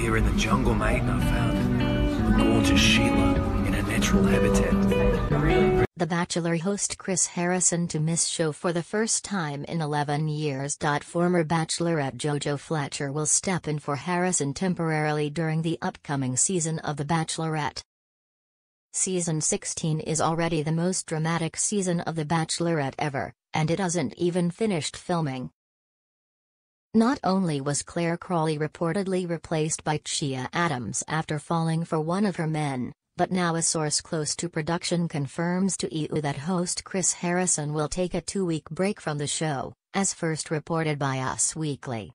here in the jungle, mate, and I found a gorgeous Sheila in natural habitat. The Bachelor host Chris Harrison to miss show for the first time in 11 years. Former Bachelorette JoJo Fletcher will step in for Harrison temporarily during the upcoming season of The Bachelorette. Season 16 is already the most dramatic season of The Bachelorette ever, and it hasn't even finished filming. Not only was Claire Crawley reportedly replaced by Chia Adams after falling for one of her men, but now a source close to production confirms to EU that host Chris Harrison will take a two-week break from the show, as first reported by Us Weekly.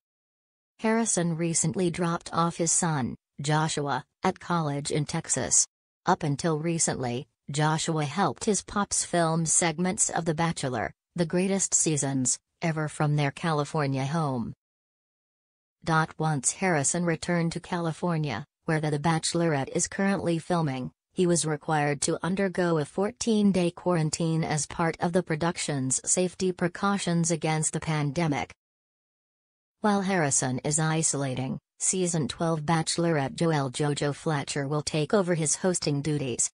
Harrison recently dropped off his son, Joshua, at college in Texas. Up until recently, Joshua helped his pops film segments of The Bachelor, the greatest seasons, ever from their California home. Once Harrison returned to California, where The Bachelorette is currently filming, he was required to undergo a 14-day quarantine as part of the production's safety precautions against the pandemic. While Harrison is isolating, season 12 Bachelorette Joel Jojo Fletcher will take over his hosting duties.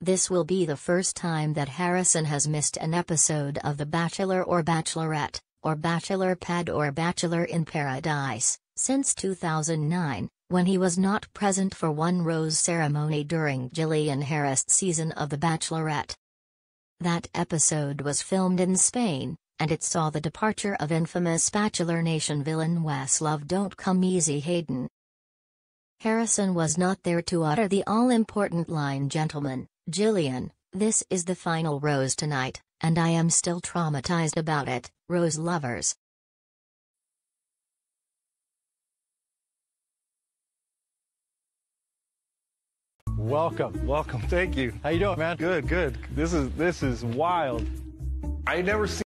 This will be the first time that Harrison has missed an episode of The Bachelor or Bachelorette or Bachelor Pad or Bachelor in Paradise, since 2009, when he was not present for one rose ceremony during Gillian Harris' season of The Bachelorette. That episode was filmed in Spain, and it saw the departure of infamous Bachelor Nation villain Wes Love Don't Come Easy Hayden. Harrison was not there to utter the all-important line Gentlemen, Gillian, this is the final rose tonight. And I am still traumatized about it, Rose lovers. Welcome, welcome. Thank you. How you doing, man? Good, good. This is this is wild. I never seen